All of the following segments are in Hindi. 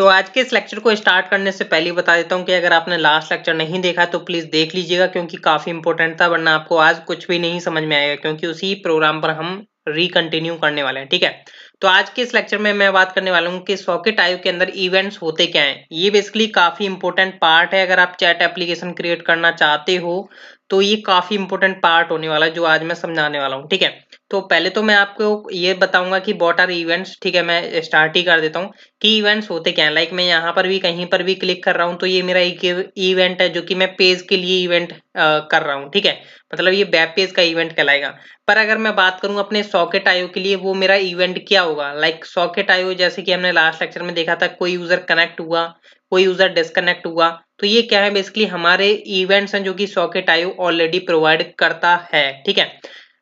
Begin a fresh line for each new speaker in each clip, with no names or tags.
तो आज के इस लेक्चर को स्टार्ट करने से पहले बता देता हूँ कि अगर आपने लास्ट लेक्चर नहीं देखा तो प्लीज़ देख लीजिएगा क्योंकि काफ़ी इंपॉर्टेंट था वरना आपको आज कुछ भी नहीं समझ में आएगा क्योंकि उसी प्रोग्राम पर हम रिकंटिन्यू करने वाले हैं ठीक है तो आज के इस लेक्चर में मैं बात करने वाला हूँ कि सॉकेट आयु के अंदर इवेंट्स होते क्या हैं ये बेसिकली काफ़ी इंपॉर्टेंट पार्ट है अगर आप चैट एप्लीकेशन क्रिएट करना चाहते हो तो ये काफ़ी इंपॉर्टेंट पार्ट होने वाला है जो आज मैं समझाने वाला हूँ ठीक है तो पहले तो मैं आपको ये बताऊंगा कि वॉट आर इवेंट्स ठीक है मैं स्टार्ट ही कर देता हूँ कि इवेंट्स होते क्या हैं लाइक मैं यहाँ पर भी कहीं पर भी क्लिक कर रहा हूँ तो ये मेरा एक इवेंट है जो कि मैं पेज के लिए इवेंट कर रहा हूँ ठीक है मतलब ये वेब पेज का इवेंट कहलाएगा पर अगर मैं बात करूँ अपने सॉकेट आयो के लिए वो मेरा इवेंट क्या होगा लाइक सॉकेट आयो जैसे कि हमने लास्ट लेक्चर में देखा था कोई यूज़र कनेक्ट हुआ कोई यूज़र डिस्कनेक्ट हुआ तो ये क्या है बेसिकली हमारे इवेंट्स हैं जो कि सॉकेट आयो ऑलरेडी प्रोवाइड करता है ठीक है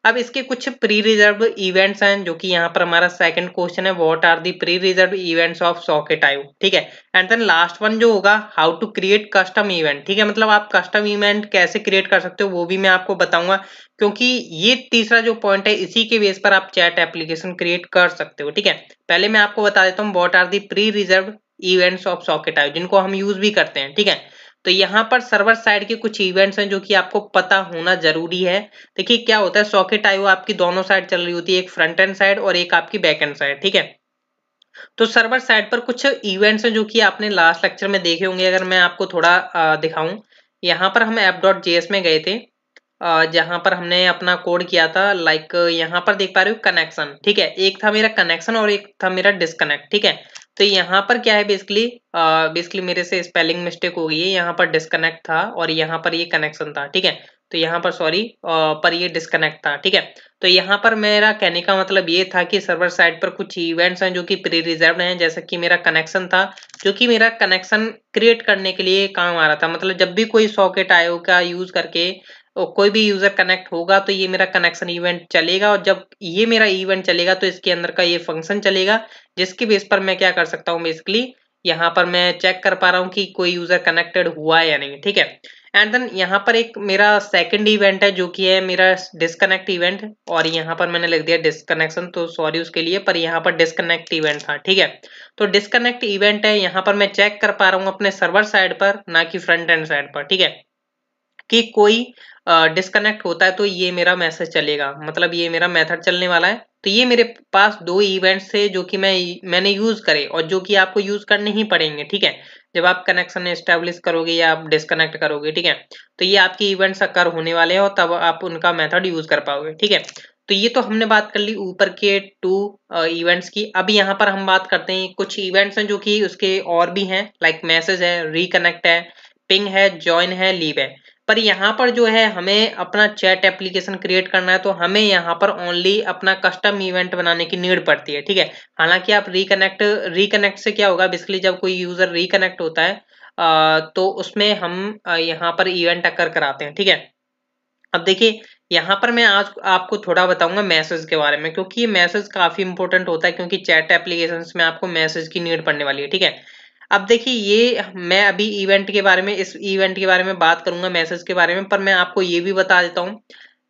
अब इसके कुछ प्री रिजर्व इवेंट्स हैं जो कि यहाँ पर हमारा सेकंड क्वेश्चन है what are the pre reserved events of socket IO ठीक है एंड देन लास्ट वन जो होगा how to create custom event ठीक है मतलब आप कस्टम इवेंट कैसे क्रिएट कर सकते हो वो भी मैं आपको बताऊंगा क्योंकि ये तीसरा जो पॉइंट है इसी के बेस पर आप चैट एप्लीकेशन क्रिएट कर सकते हो ठीक है पहले मैं आपको बता देता हूँ what are the pre reserved events of socket IO जिनको हम यूज भी करते हैं ठीक है तो यहाँ पर सर्वर साइड के कुछ इवेंट्स हैं जो कि आपको पता होना जरूरी है देखिए क्या होता है सॉकेट आयो आपकी दोनों साइड चल रही होती है एक फ्रंट एंड साइड और एक आपकी बैक एंड साइड ठीक है तो सर्वर साइड पर कुछ इवेंट्स हैं जो कि आपने लास्ट लेक्चर में देखे होंगे अगर मैं आपको थोड़ा दिखाऊं यहाँ पर हम एप डॉट जे में गए थे जहां पर हमने अपना कोड किया था लाइक यहाँ पर देख पा रहे हो कनेक्शन ठीक है एक था मेरा कनेक्शन और एक था मेरा डिसकनेक्ट ठीक है तो यहाँ पर क्या है बेसिकली बेसिकली मेरे से स्पेलिंग मिस्टेक हो गई है यहाँ पर डिस्कनेक्ट था और यहाँ पर ये यह कनेक्शन था ठीक है तो यहाँ पर सॉरी पर ये डिस्कनेक्ट था ठीक है तो यहाँ पर मेरा कहने का मतलब ये था कि सर्वर साइड पर कुछ इवेंट्स हैं जो कि प्री रिजर्व हैं जैसा कि मेरा कनेक्शन था जो कि मेरा कनेक्शन क्रिएट करने के लिए काम आ रहा था मतलब जब भी कोई सॉकेट आयो का यूज करके और तो कोई भी यूजर कनेक्ट होगा तो ये मेरा कनेक्शन इवेंट चलेगा और जब ये मेरा इवेंट चलेगा तो इसके अंदर का ये फंक्शन चलेगा जिसके बेस पर मैं क्या कर सकता हूँ बेसिकली यहाँ पर मैं चेक कर पा रहा हूँ कि कोई यूजर कनेक्टेड हुआ है या नहीं ठीक है एंड देन यहाँ पर एक मेरा सेकंड इवेंट है जो कि है मेरा डिसकनेक्ट इवेंट और यहाँ पर मैंने लिख दिया डिस्कनेक्शन तो सॉरी उसके लिए पर यहाँ पर डिस्कनेक्ट इवेंट था ठीक है तो डिस्कनेक्ट इवेंट है यहाँ पर मैं चेक कर पा रहा हूँ अपने सर्वर साइड पर ना कि फ्रंट एंड साइड पर ठीक है कि कोई डिस्कनेक्ट होता है तो ये मेरा मैसेज चलेगा मतलब ये मेरा मेथड चलने वाला है तो ये मेरे पास दो इवेंट्स थे जो कि मैं मैंने यूज करे और जो कि आपको यूज करने ही पड़ेंगे ठीक है जब आप कनेक्शन एस्टेब्लिश करोगे या आप डिस्कनेक्ट करोगे ठीक है तो ये आपके इवेंट्स अक्कर होने वाले हैं और तब आप उनका मेथड यूज कर पाओगे ठीक है तो ये तो हमने बात कर ली ऊपर के टू इवेंट्स की अब यहाँ पर हम बात करते हैं कुछ इवेंट्स हैं जो कि उसके और भी हैं लाइक मैसेज है रिकनेक्ट है पिंग है ज्वाइन है लीव है पर यहाँ पर जो है हमें अपना चैट एप्लीकेशन क्रिएट करना है तो हमें यहाँ पर ओनली अपना कस्टम इवेंट बनाने की नीड पड़ती है ठीक है हालांकि आप रिकनेक्ट रिकनेक्ट से क्या होगा बेसिकली जब कोई यूजर रिकनेक्ट होता है आ, तो उसमें हम यहाँ पर इवेंट अकर कराते हैं ठीक है अब देखिए यहाँ पर मैं आज आपको थोड़ा बताऊंगा मैसेज के बारे में क्योंकि ये मैसेज काफी इंपॉर्टेंट होता है क्योंकि चैट एप्लीकेशन में आपको मैसेज की नीड पड़ने वाली है ठीक है अब देखिए ये मैं अभी इवेंट के बारे में इस इवेंट के बारे में बात करूंगा मैसेज के बारे में पर मैं आपको ये भी बता देता हूँ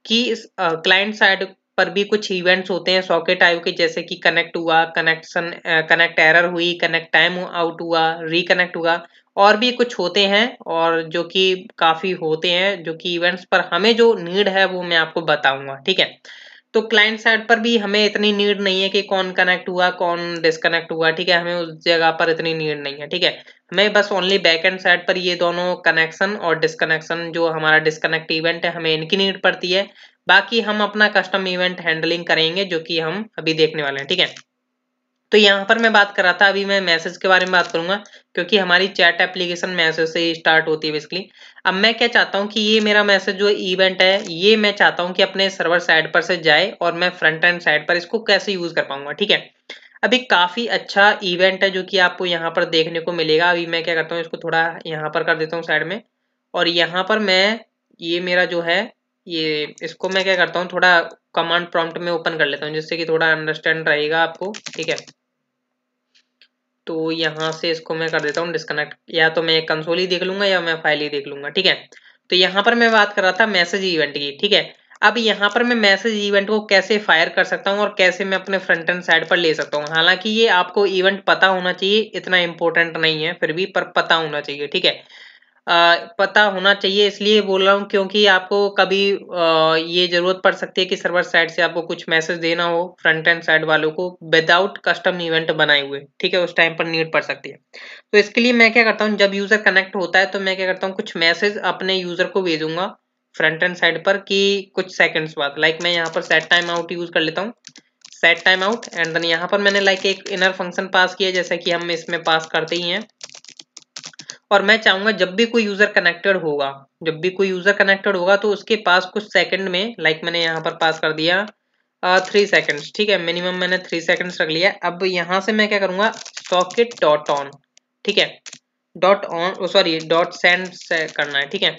कि इस क्लाइंट साइड पर भी कुछ इवेंट्स होते हैं सॉकेट आयो के जैसे कि कनेक्ट हुआ कनेक्शन कनेक्ट एरर हुई कनेक्ट टाइम आउट हुआ रिकनेक्ट हुआ और भी कुछ होते हैं और जो कि काफ़ी होते हैं जो कि इवेंट्स पर हमें जो नीड है वो मैं आपको बताऊंगा ठीक है तो क्लाइंट साइड पर भी हमें इतनी नीड नहीं है कि कौन कनेक्ट हुआ कौन डिसकनेक्ट हुआ ठीक है हमें उस जगह पर इतनी नीड नहीं है ठीक है हमें बस ओनली बैक एंड साइड पर ये दोनों कनेक्शन और डिसकनेक्शन जो हमारा डिसकनेक्ट इवेंट है हमें इनकी नीड पड़ती है बाकी हम अपना कस्टम इवेंट हैंडलिंग करेंगे जो कि हम अभी देखने वाले हैं ठीक है तो यहाँ पर मैं बात कर रहा था अभी मैं मैसेज के बारे में बात करूंगा क्योंकि हमारी चैट एप्लीकेशन मैसेज से स्टार्ट होती है बेसिकली अब मैं क्या चाहता हूँ कि ये मेरा मैसेज जो इवेंट है ये मैं चाहता हूँ कि अपने सर्वर साइड पर से जाए और मैं फ्रंट एंड साइड पर इसको कैसे यूज कर पाऊंगा ठीक है अभी काफ़ी अच्छा इवेंट है जो कि आपको यहाँ पर देखने को मिलेगा अभी मैं क्या करता हूँ इसको थोड़ा यहाँ पर कर देता हूँ साइड में और यहाँ पर मैं ये मेरा जो है ये इसको मैं क्या करता हूँ थोड़ा कमांड प्रॉम्प्ट में ओपन कर लेता हूँ जिससे कि थोड़ा अंडरस्टैंड रहेगा आपको ठीक है तो यहाँ से इसको मैं कर देता हूँ डिस्कनेक्ट या तो मैं कंसोल ही देख लूंगा या मैं फाइल ही देख लूंगा ठीक है तो यहाँ पर मैं बात कर रहा था मैसेज इवेंट की ठीक है अब यहाँ पर मैं मैसेज इवेंट को कैसे फायर कर सकता हूँ और कैसे मैं अपने फ्रंट एंड साइड पर ले सकता हूँ हालांकि ये आपको इवेंट पता होना चाहिए इतना इंपॉर्टेंट नहीं है फिर भी पर पता होना चाहिए ठीक है पता होना चाहिए इसलिए बोल रहा हूँ क्योंकि आपको कभी ये ज़रूरत पड़ सकती है कि सर्वर साइड से आपको कुछ मैसेज देना हो फ्रंट एंड साइड वालों को विदाउट कस्टम इवेंट बनाए हुए, ठीक है? उस टाइम पर नीड पड़ सकती है। तो इसके लिए मैं क्या करता हूँ जब यूज़र कनेक्ट होता है तो मैं क्या करता हूँ कुछ मैसेज अपने यूज़र को भेजूँगा फ्रंट एंड साइड पर कि कुछ सेकंड्स बाद लाइक मैं यहाँ पर सेट टाइम आउट यूज़ कर लेता हूँ। Set time out and then यहाँ पर मैंने लाइक एक इनर फंक्शन पास किया जैसा कि हम इसमें पास करते ही हैं। और मैं चाहूंगा जब भी कोई यूजर कनेक्टेड होगा जब भी कोई यूजर कनेक्टेड होगा तो उसके पास कुछ सेकंड में लाइक मैंने यहाँ पर पास कर दिया थ्री सेकंड्स ठीक है मिनिमम मैंने थ्री सेकंड्स रख लिया अब यहाँ से मैं क्या करूँगा सॉकेट डॉट ऑन ठीक है dot on sorry dot send से करना है ठीक है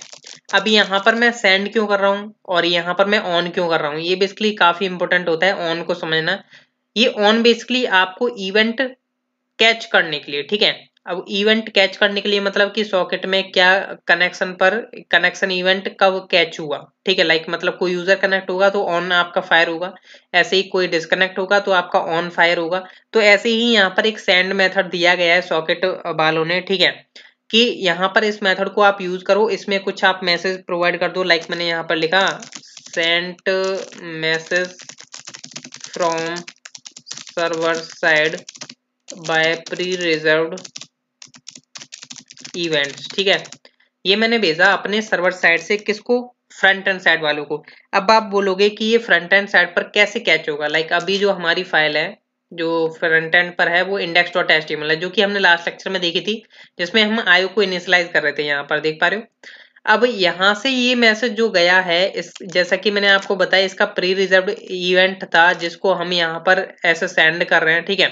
अब यहाँ पर मैं सेंड क्यों कर रहा हूँ और यहाँ पर मैं ऑन क्यों कर रहा हूँ ये बेसिकली काफ़ी इंपॉर्टेंट होता है ऑन को समझना ये ऑन बेसिकली आपको इवेंट कैच करने के लिए ठीक है अब इवेंट कैच करने के लिए मतलब कि सॉकेट में क्या कनेक्शन पर कनेक्शन इवेंट कब कैच हुआ ठीक है लाइक मतलब कोई यूजर कनेक्ट होगा तो ऑन आपका फायर होगा ऐसे ही कोई डिसकनेक्ट होगा तो आपका ऑन फायर होगा तो ऐसे ही यहाँ पर एक सेंड मेथड दिया गया है सॉकेट वालों ने ठीक है कि यहाँ पर इस मेथड को आप यूज करो इसमें कुछ आप मैसेज प्रोवाइड कर दो लाइक मैंने यहाँ पर लिखा sent message from server side by pre reserved events ठीक है ये मैंने भेजा अपने सर्वर साइड से किसको फ्रंट एंड साइड वालों को अब आप बोलोगे कि ये फ्रंट एंड साइड पर कैसे कैच होगा लाइक अभी जो हमारी फाइल है जो फ्रंट एंड पर है वो इंडेक्स डॉट एस है जो कि हमने लास्ट लेक्चर में देखी थी जिसमें हम आयो को इनिशलाइज कर रहे थे यहाँ पर देख पा रहे हो अब यहाँ से ये मैसेज जो गया है इस जैसा कि मैंने आपको बताया इसका प्री रिजर्व इवेंट था जिसको हम यहाँ पर ऐसे सेंड कर रहे हैं ठीक है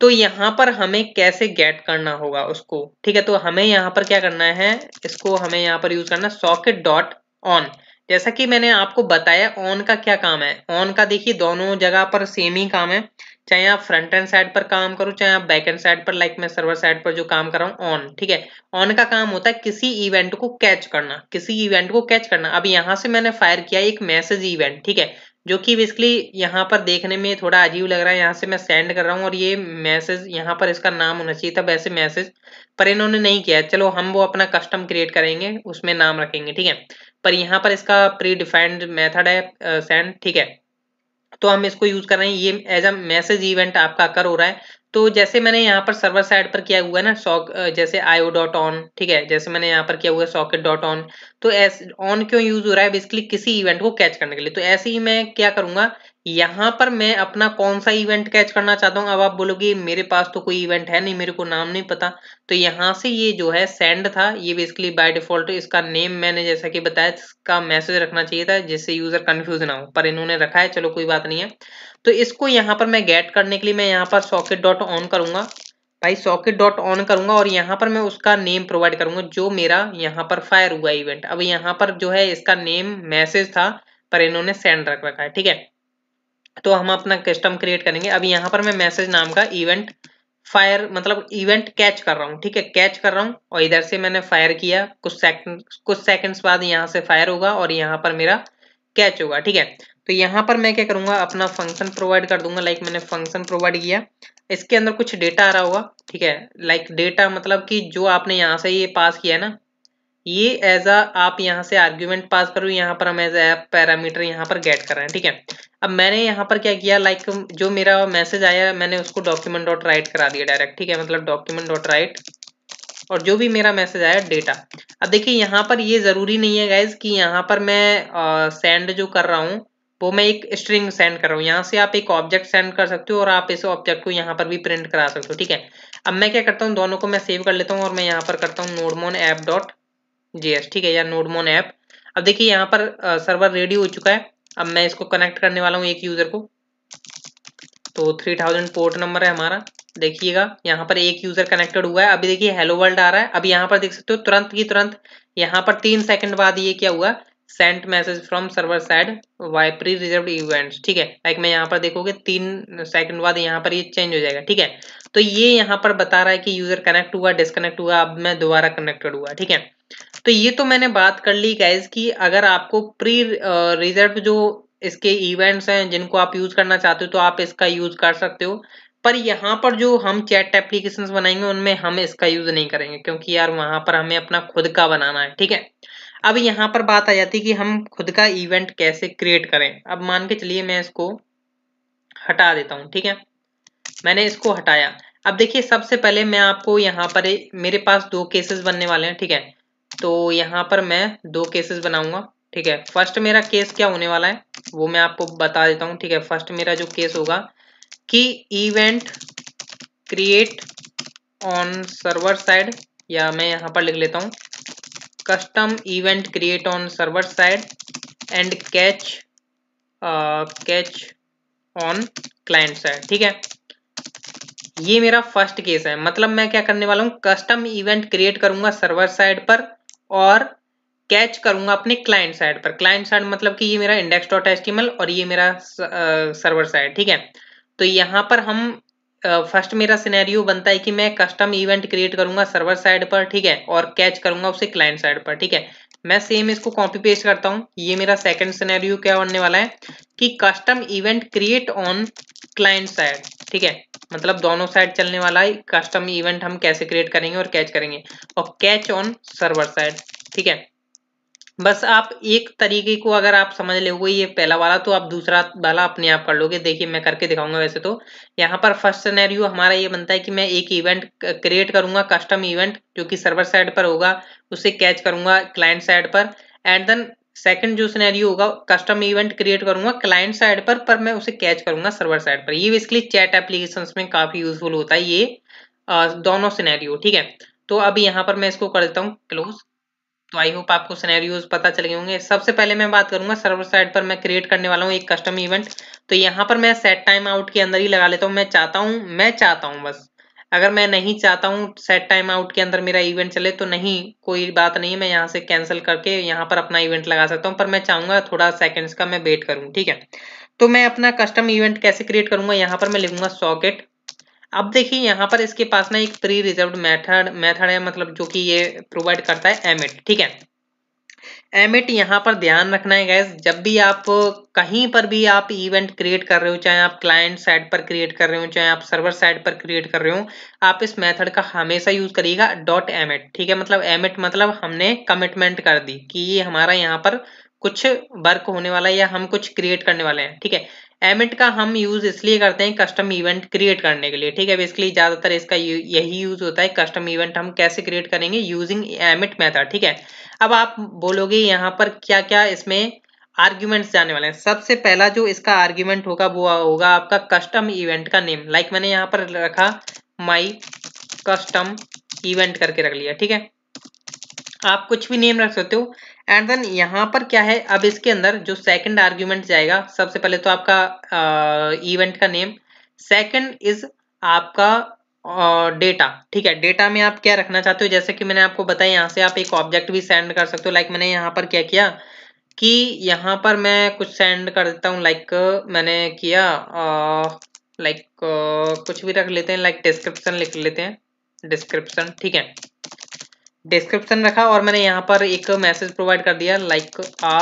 तो यहाँ पर हमें कैसे गेट करना होगा उसको ठीक है तो हमें यहाँ पर क्या करना है इसको हमें यहाँ पर यूज करना सॉकेट डॉट ऑन जैसा कि मैंने आपको बताया ऑन का क्या काम है ऑन का देखिए दोनों जगह पर सेम ही काम है चाहे आप फ्रंट एंड साइड पर काम करो चाहे आप बैक एंड साइड पर लाइक मैं सर्वर साइड पर जो काम कर रहा हूँ ऑन ठीक है ऑन का काम होता है किसी इवेंट को कैच करना किसी इवेंट को कैच करना अब यहाँ से मैंने फायर किया एक मैसेज इवेंट ठीक है जो कि बेसिकली यहाँ पर देखने में थोड़ा अजीब लग रहा है यहाँ से मैं सेंड कर रहा हूँ और ये मैसेज यहाँ पर इसका नाम होना चाहिए था वैसे मैसेज पर इन्होंने नहीं किया चलो हम वो अपना कस्टम क्रिएट करेंगे उसमें नाम रखेंगे ठीक है पर यहाँ पर इसका प्री डिफाइंड मेथड है सेंड ठीक है तो हम इसको यूज कर रहे हैं ये एज अ मैसेज इवेंट आपका कर हो रहा है तो जैसे मैंने यहाँ पर सर्वर साइड पर किया हुआ है ना सॉक जैसे आईओ डॉट ऑन ठीक है जैसे मैंने यहाँ पर किया हुआ है सॉकेट डॉट ऑन तो ऑन क्यों यूज हो रहा है बेसिकली किसी इवेंट को कैच करने के लिए तो ऐसे ही मैं क्या करूंगा यहाँ पर मैं अपना कौन सा इवेंट कैच करना चाहता हूँ अब आप बोलोगे मेरे पास तो कोई इवेंट है नहीं मेरे को नाम नहीं पता तो यहाँ से ये जो है सेंड था ये बेसिकली बाय डिफॉल्ट इसका नेम मैंने जैसा कि बताया इसका मैसेज रखना चाहिए था जिससे यूजर कंफ्यूज ना हो पर इन्होंने रखा है चलो कोई बात नहीं है तो इसको यहाँ पर मैं गेट करने के लिए मैं यहाँ पर सॉकेट डॉट ऑन करूंगा भाई सॉकेट डॉट ऑन करूंगा और यहाँ पर मैं उसका नेम प्रोवाइड करूंगा जो मेरा यहाँ पर फायर हुआ इवेंट अब यहाँ पर जो है इसका नेम मैसेज था पर इन्होंने सेंड रख रखा है ठीक है तो हम अपना कस्टम क्रिएट करेंगे अब यहाँ पर मैं मैसेज नाम का इवेंट फायर मतलब इवेंट कैच कर रहा हूँ ठीक है कैच कर रहा हूँ और इधर से मैंने फायर किया कुछ सेकंड कुछ सेकंड्स बाद यहाँ से फायर होगा और यहाँ पर मेरा कैच होगा ठीक है तो यहाँ पर मैं क्या करूँगा अपना फंक्शन प्रोवाइड कर दूंगा लाइक मैंने फंक्शन प्रोवाइड किया इसके अंदर कुछ डेटा आ रहा होगा ठीक है लाइक डेटा मतलब कि जो आपने यहाँ से ये पास किया है ना ये एज अ आप यहाँ से आर्ग्यूमेंट पास करो यहाँ पर हम एज ए पैरामीटर यहाँ पर गेट कर रहे हैं ठीक है अब मैंने यहाँ पर क्या किया लाइक like, जो मेरा मैसेज आया मैंने उसको डॉक्यूमेंट डॉट राइट करा दिया डायरेक्ट ठीक है मतलब डॉक्यूमेंट डॉट राइट और जो भी मेरा मैसेज आया डेटा अब देखिए यहाँ पर ये ज़रूरी नहीं है गाइज कि यहाँ पर मैं सेंड जो कर रहा हूँ वो मैं एक स्ट्रिंग सेंड कर रहा हूँ यहाँ से आप एक ऑब्जेक्ट सेंड कर सकते हो और आप इस ऑब्जेक्ट को यहाँ पर भी प्रिंट करा सकते हो ठीक है अब मैं क्या करता हूँ दोनों को मैं सेव कर लेता हूँ और मैं यहाँ पर करता हूँ नोडमोन ऐप डॉट एस ठीक है या नोडमोन ऐप अब देखिए यहाँ पर सर्वर रेडी हो चुका है अब मैं इसको कनेक्ट करने वाला हूँ एक यूज़र को तो थ्री थाउजेंड पोर्ट नंबर है हमारा देखिएगा यहाँ पर एक यूज़र कनेक्टेड हुआ है अभी देखिए हेलो वर्ल्ड आ रहा है अभी यहाँ पर देख सकते हो तुरंत की तुरंत यहाँ पर तीन सेकंड बाद ये क्या हुआ sent message from server side by pre reserved event ठीक है लाइक मैं यहाँ पर देखोगे तीन सेकंड बाद यहाँ पर ये यह चेंज हो जाएगा ठीक है तो ये यहाँ पर बता रहा है कि यूज़र कनेक्ट हुआ डिसकनेक्ट हुआ अब मैं दोबारा कनेक्टेड हुआ ठीक है तो ये तो मैंने बात कर ली गाइज कि अगर आपको प्री रिजर्व जो इसके इवेंट्स हैं जिनको आप यूज करना चाहते हो तो आप इसका यूज कर सकते हो पर यहाँ पर जो हम चैट एप्लीकेशन बनाएंगे उनमें हम इसका यूज नहीं करेंगे क्योंकि यार वहां पर हमें अपना खुद का बनाना है ठीक है अब यहाँ पर बात आ जाती है कि हम खुद का इवेंट कैसे क्रिएट करें अब मान के चलिए मैं इसको हटा देता हूँ ठीक है मैंने इसको हटाया अब देखिए सबसे पहले मैं आपको यहाँ पर मेरे पास दो केसेस बनने वाले हैं ठीक है तो यहाँ पर मैं दो केसेस बनाऊंगा ठीक है फर्स्ट मेरा केस क्या होने वाला है वो मैं आपको बता देता हूँ ठीक है फर्स्ट मेरा जो केस होगा कि event create on server side या मैं यहाँ पर लिख लेता हूँ custom event create on server side and catch catch on client side ठीक है ये मेरा फर्स्ट केस है मतलब मैं क्या करने वाला हूँ कस्टम इवेंट क्रिएट करूंगा सर्वर साइड पर और कैच करूंगा अपने क्लाइंट साइड पर क्लाइंट साइड मतलब कि ये मेरा इंडेक्स डॉट एस्टिमल और ये मेरा सर्वर साइड ठीक है तो यहाँ पर हम फर्स्ट मेरा सिनेरियो बनता है कि मैं कस्टम इवेंट क्रिएट करूंगा सर्वर साइड पर ठीक है और कैच करूंगा उसे क्लाइंट साइड पर ठीक है मैं सेम इसको कॉपी पेस्ट करता हूँ ये मेरा सेकंड सिनेरियो क्या बनने वाला है कि custom event create on client side ठीक है मतलब दोनों साइड चलने वाला है कस्टम इवेंट हम कैसे क्रिएट करेंगे और कैच करेंगे और कैच ऑन सर्वर साइड ठीक है बस आप एक तरीके को अगर आप समझ ले ये पहला वाला तो आप दूसरा वाला अपने आप कर लोगे देखिए मैं करके दिखाऊंगा वैसे तो यहाँ पर फर्स्ट सिनेरियो हमारा ये बनता है कि मैं एक इवेंट क्रिएट करूंगा कस्टम इवेंट जो कि सर्वर साइड पर होगा उसे कैच करूंगा क्लाइंट साइड पर एंड देन सेकंड जो सिनेरियो होगा कस्टम इवेंट क्रिएट करूंगा क्लाइंट साइड पर पर मैं उसे कैच करूंगा सर्वर साइड पर ये बेसिकली चैट एप्लीकेशन में काफी यूजफुल होता है ये आ, दोनों सिनेरियो ठीक है तो अभी यहाँ पर मैं इसको कर देता हूँ क्लोज तो आई होप आपको सिनेरियोज पता चले होंगे सबसे पहले मैं बात करूंगा सर्वर साइड पर मैं क्रिएट करने वाला हूँ एक कस्टम इवेंट तो यहाँ पर मैं सेट टाइम आउट के अंदर ही लगा लेता हूँ मैं चाहता हूँ मैं चाहता हूँ बस अगर मैं नहीं चाहता हूँ सेट टाइम आउट के अंदर मेरा इवेंट चले तो नहीं कोई बात नहीं मैं यहाँ से कैंसिल करके यहाँ पर अपना इवेंट लगा सकता हूँ पर मैं चाहूंगा थोड़ा सेकेंड्स का मैं वेट करूँ ठीक है तो मैं अपना कस्टम इवेंट कैसे क्रिएट करूंगा यहाँ पर मैं लिखूंगा सॉकेट अब देखिए यहाँ पर इसके पास ना एक प्री रिजर्व मेथड मेथड है मतलब जो कि ये प्रोवाइड करता है एमिट ठीक है एमिट यहाँ पर ध्यान रखना है गैस जब भी आप कहीं पर भी आप इवेंट क्रिएट कर रहे हो चाहे आप क्लाइंट साइड पर क्रिएट कर रहे हो चाहे आप सर्वर साइड पर क्रिएट कर रहे हो आप इस मेथड का हमेशा यूज करिएगा डॉट एमिट ठीक है मतलब एमिट मतलब हमने कमिटमेंट कर दी कि ये हमारा यहाँ पर कुछ वर्क होने वाला है या हम कुछ क्रिएट करने वाले हैं ठीक है एमिट का हम यूज इसलिए करते हैं कस्टम इवेंट क्रिएट करने के लिए ठीक है बेसिकली ज्यादातर इसका यही यूज होता है कस्टम इवेंट हम कैसे क्रिएट करेंगे यूजिंग एमिट मेथड ठीक है अब आप बोलोगे यहाँ पर क्या क्या इसमें आर्ग्यूमेंट्स जाने वाले हैं सबसे पहला जो इसका आर्ग्यूमेंट होगा वो होगा आपका कस्टम इवेंट का नेम लाइक like मैंने यहाँ पर रखा माई कस्टम इवेंट करके रख लिया ठीक है आप कुछ भी नेम रख सकते हो एंड देन यहाँ पर क्या है अब इसके अंदर जो सेकंड आर्ग्यूमेंट जाएगा सबसे पहले तो आपका इवेंट का नेम सेकंड इज आपका डेटा ठीक है डेटा में आप क्या रखना चाहते हो जैसे कि मैंने आपको बताया यहाँ से आप एक ऑब्जेक्ट भी सेंड कर सकते हो लाइक मैंने यहाँ पर क्या किया कि यहाँ पर मैं कुछ सेंड कर देता हूँ लाइक मैंने किया लाइक कुछ भी रख लेते हैं लाइक डिस्क्रिप्शन लिख लेते हैं डिस्क्रिप्शन ठीक है डिस्क्रिप्शन रखा और मैंने यहाँ पर एक मैसेज प्रोवाइड कर दिया like ah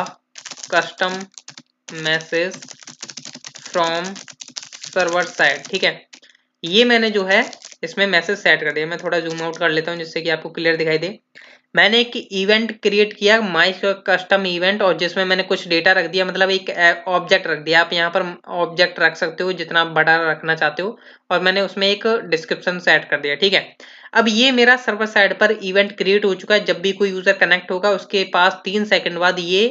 custom message from server side ठीक है ये मैंने जो है इसमें मैसेज सेट कर दिया मैं थोड़ा जूम आउट कर लेता हूँ जिससे कि आपको क्लियर दिखाई दे मैंने एक इवेंट क्रिएट किया माई कस्टम इवेंट और जिसमें मैंने कुछ डेटा रख दिया मतलब एक ऑब्जेक्ट रख दिया आप यहाँ पर ऑब्जेक्ट रख सकते हो जितना बड़ा रखना चाहते हो और मैंने उसमें एक डिस्क्रिप्शन सेट कर दिया ठीक है अब ये मेरा सर्वर साइड पर इवेंट क्रिएट हो चुका है जब भी कोई यूजर कनेक्ट होगा उसके पास तीन सेकंड बाद ये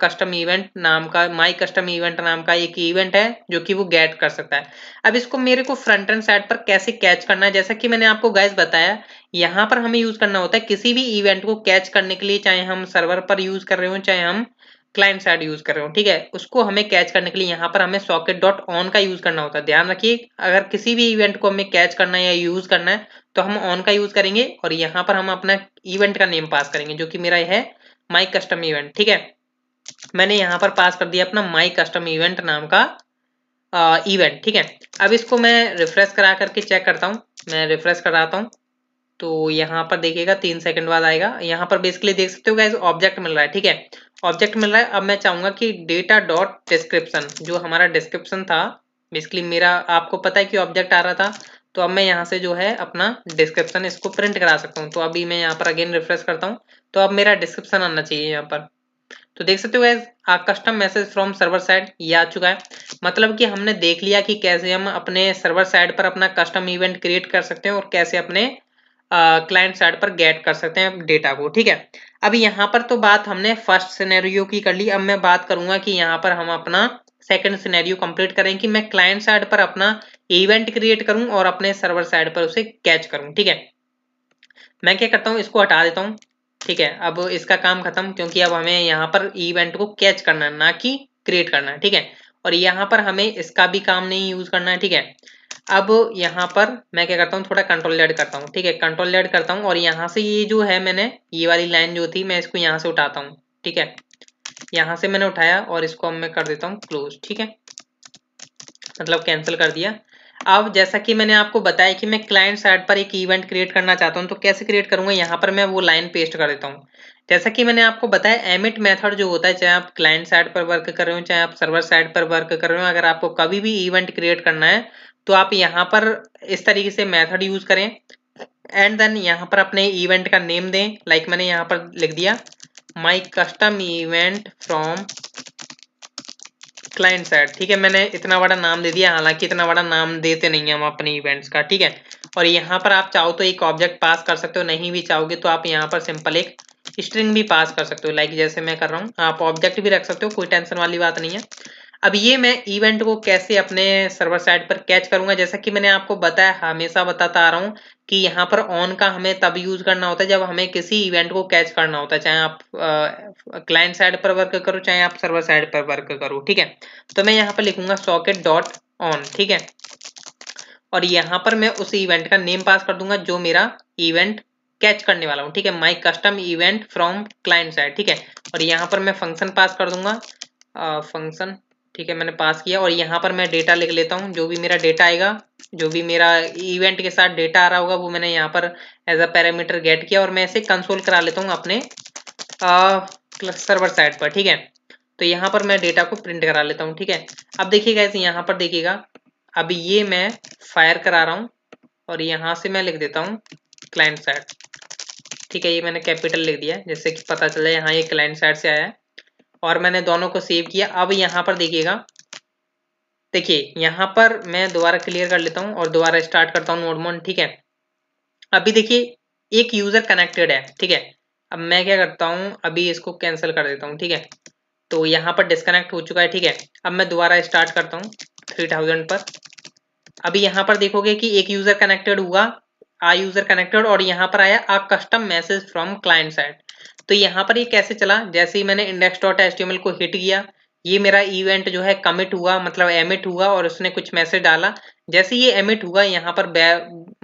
कस्टम इवेंट नाम का माई कस्टम इवेंट नाम का एक इवेंट है जो कि वो गेट कर सकता है अब इसको मेरे को फ्रंट एंड साइड पर कैसे कैच करना है जैसा कि मैंने आपको गैस बताया यहाँ पर हमें यूज करना होता है किसी भी इवेंट को कैच करने के लिए चाहे हम सर्वर पर यूज कर रहे हो चाहे हम क्लाइंट साइड यूज कर रहे हो ठीक है उसको हमें कैच करने के लिए यहाँ पर हमें सॉकेट डॉट ऑन का यूज करना होता है ध्यान रखिए अगर किसी भी इवेंट को हमें कैच करना है या यूज करना है तो हम ऑन का यूज करेंगे और यहाँ पर हम अपना इवेंट का नेम पास करेंगे जो कि मेरा है माई कस्टम इवेंट ठीक है मैंने यहाँ पर पास कर दिया अपना माई कस्टम इवेंट नाम का इवेंट ठीक है अब इसको मैं रिफ्रेश करा करके चेक करता हूँ मैं रिफ्रेश कराता हूँ तो यहाँ पर देखिएगा तीन सेकंड बाद आएगा यहाँ पर बेसिकली देख सकते हो गाइज ऑब्जेक्ट मिल रहा है ठीक है ऑब्जेक्ट मिल रहा है अब मैं चाहूंगा कि डेटा डॉट डिस्क्रिप्शन जो हमारा डिस्क्रिप्शन था बेसिकली मेरा आपको पता है कि ऑब्जेक्ट आ रहा था तो अब मैं यहाँ से जो है अपना डिस्क्रिप्शन इसको प्रिंट करा सकता हूँ तो अभी मैं यहाँ पर अगेन रिफ्रेश करता हूँ तो अब मेरा डिस्क्रिप्शन आना चाहिए यहाँ पर तो देख सकते हो guys custom message from server side ये आ चुका है मतलब कि हमने देख लिया कि कैसे हम अपने सर्वर साइड पर अपना कस्टम इवेंट क्रिएट कर सकते हैं और कैसे अपने क्लाइंट साइड पर गेट कर सकते हैं डेटा को ठीक है अब यहाँ पर तो बात हमने फर्स्ट सिनेरियो की कर ली अब मैं बात करूंगा कि यहाँ पर हम अपना सेकेंड सिनेरियो कंप्लीट करें कि मैं क्लाइंट साइड पर अपना इवेंट क्रिएट करूं और अपने सर्वर साइड पर उसे कैच करूं ठीक है मैं क्या करता हूं इसको हटा देता हूं ठीक है अब इसका काम खत्म क्योंकि अब हमें यहाँ पर इवेंट को कैच करना है ना कि क्रिएट करना है ठीक है और यहाँ पर हमें इसका भी काम नहीं यूज करना है ठीक है अब यहाँ पर मैं क्या करता हूँ थोड़ा कंट्रोल एड करता हूँ ठीक है कंट्रोल एड करता हूँ और यहाँ से ये जो है मैंने ये वाली लाइन जो थी मैं इसको यहाँ से उठाता हूँ ठीक है यहाँ से मैंने उठाया और इसको अब मैं कर देता हूँ क्लोज ठीक है मतलब कैंसिल कर दिया अब जैसा कि मैंने आपको बताया कि मैं क्लाइंट साइड पर एक इवेंट क्रिएट करना चाहता हूँ तो कैसे क्रिएट करूंगा यहाँ पर मैं वो लाइन पेस्ट कर देता हूँ जैसा कि मैंने आपको बताया एमिट मेथड जो होता है चाहे आप क्लाइंट साइड पर वर्क कर रहे हो चाहे आप सर्वर साइड पर वर्क कर रहे हो अगर आपको कभी भी इवेंट क्रिएट करना है तो आप यहाँ पर इस तरीके से मेथड यूज करें एंड देन यहाँ पर अपने इवेंट का नेम दें लाइक like मैंने यहाँ पर लिख दिया my custom event from client side ठीक है मैंने इतना बड़ा नाम दे दिया हालांकि इतना बड़ा नाम देते नहीं है हम अपने इवेंट्स का ठीक है और यहाँ पर आप चाहो तो एक ऑब्जेक्ट पास कर सकते हो नहीं भी चाहोगे तो आप यहाँ पर सिंपल एक स्ट्रिंग भी पास कर सकते हो लाइक जैसे मैं कर रहा हूँ आप ऑब्जेक्ट भी रख सकते हो कोई टेंशन वाली बात नहीं है अब ये मैं इवेंट को कैसे अपने सर्वर साइड पर कैच करूंगा जैसा कि मैंने आपको बताया हमेशा बताता आ रहा हूँ कि यहाँ पर ऑन का हमें तब यूज करना होता है जब हमें किसी इवेंट को कैच करना होता है चाहे आप क्लाइंट साइड पर वर्क करो चाहे आप सर्वर साइड पर वर्क करो ठीक है तो मैं यहाँ पर लिखूंगा सॉकेट डॉट ऑन ठीक है और यहाँ पर मैं उस इवेंट का नेम पास कर दूंगा जो मेरा इवेंट कैच करने वाला हूँ ठीक है my custom event from client side ठीक है और यहाँ पर मैं फंक्शन पास कर दूंगा फंक्शन ठीक है मैंने पास किया और यहाँ पर मैं डेटा लिख लेता हूँ जो भी मेरा डेटा आएगा जो भी मेरा इवेंट के साथ डेटा आ रहा होगा वो मैंने यहाँ पर एज अ पैरामीटर गेट किया और मैं इसे कंसोल करा लेता हूँ अपने सर्वर साइड पर ठीक है तो यहाँ पर मैं डेटा को प्रिंट करा लेता हूँ ठीक है अब देखिएगा इसे यहाँ पर देखिएगा अब ये मैं फायर करा रहा हूँ और यहाँ से मैं लिख देता हूँ क्लाइंट साइड ठीक है ये मैंने कैपिटल लिख दिया है जैसे कि पता चला यहाँ ये क्लाइंट साइड से आया है और मैंने दोनों को सेव किया अब यहाँ पर देखिएगा देखिए यहाँ पर मैं दोबारा क्लियर कर लेता हूँ और दोबारा स्टार्ट करता हूँ नोटमोन ठीक है अभी देखिए एक यूज़र कनेक्टेड है ठीक है अब मैं क्या करता हूँ अभी इसको कैंसिल कर देता हूँ ठीक है तो यहाँ पर डिस्कनेक्ट हो चुका है ठीक है अब मैं दोबारा स्टार्ट करता हूँ थ्री थाउजेंड पर अभी यहाँ पर देखोगे कि एक यूज़र कनेक्टेड हुआ आ यूज़र कनेक्टेड और यहाँ पर आया ah custom message from client side तो यहाँ पर ये कैसे चला जैसे ही मैंने इंडेक्स डॉट एस को हिट किया ये मेरा इवेंट जो है कमिट हुआ मतलब एमिट हुआ और उसने कुछ मैसेज डाला जैसे ये एमिट हुआ यहाँ पर बै,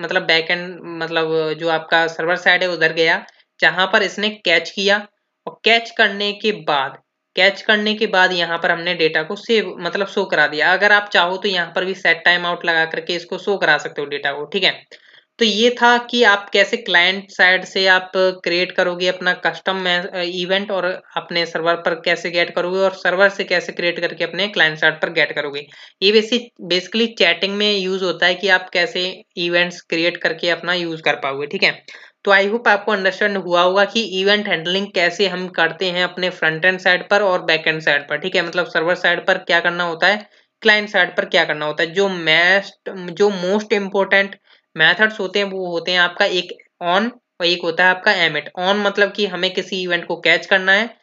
मतलब बैक एंड मतलब जो आपका सर्वर साइड है उधर गया जहां पर इसने कैच किया और कैच करने के बाद कैच करने के बाद यहाँ पर हमने डेटा को सेव मतलब शो करा दिया अगर आप चाहो तो यहाँ पर भी सेट टाइम आउट लगा करके इसको शो करा सकते हो डेटा को ठीक है तो ये था कि आप कैसे क्लाइंट साइड से आप क्रिएट करोगे अपना कस्टम इवेंट और अपने सर्वर पर कैसे गेट करोगे और सर्वर से कैसे क्रिएट करके अपने क्लाइंट साइड पर गेट करोगे ये बेसिक बेसिकली चैटिंग में यूज होता है कि आप कैसे इवेंट्स क्रिएट करके अपना यूज कर पाओगे ठीक है तो आई होप आपको अंडरस्टैंड हुआ होगा कि इवेंट हैंडलिंग कैसे हम करते हैं अपने फ्रंट एंड साइड पर और बैक एंड साइड पर ठीक है मतलब सर्वर साइड पर क्या करना होता है क्लाइंट साइड पर क्या करना होता है जो मेस्ट जो मोस्ट इंपॉर्टेंट मैथड्स होते हैं वो होते हैं आपका एक ऑन और एक होता है आपका एमिट ऑन मतलब कि हमें किसी इवेंट को कैच करना है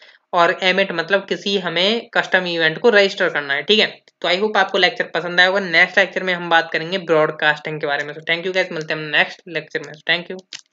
और एमिट मतलब किसी हमें कस्टम इवेंट को रजिस्टर करना है ठीक है तो आई होप आपको लेक्चर पसंद आया होगा नेक्स्ट लेक्चर में हम बात करेंगे ब्रॉडकास्टिंग के बारे में थैंक यू गैस मिलते हैं नेक्स्ट लेक्चर में थैंक यू